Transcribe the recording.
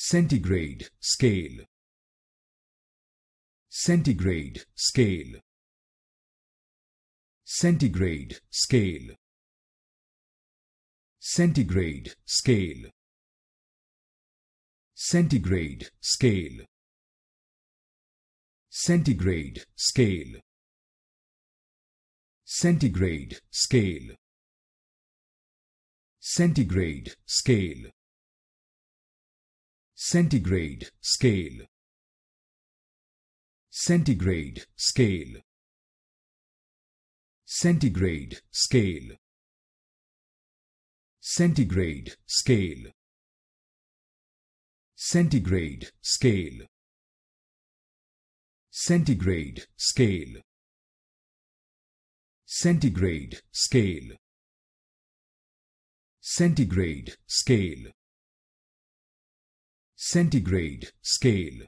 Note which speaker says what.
Speaker 1: centigrade scale centigrade scale centigrade scale centigrade scale centigrade scale centigrade scale centigrade scale centigrade scale centigrade scale centigrade scale centigrade scale centigrade scale centigrade scale centigrade scale centigrade scale centigrade scale centigrade scale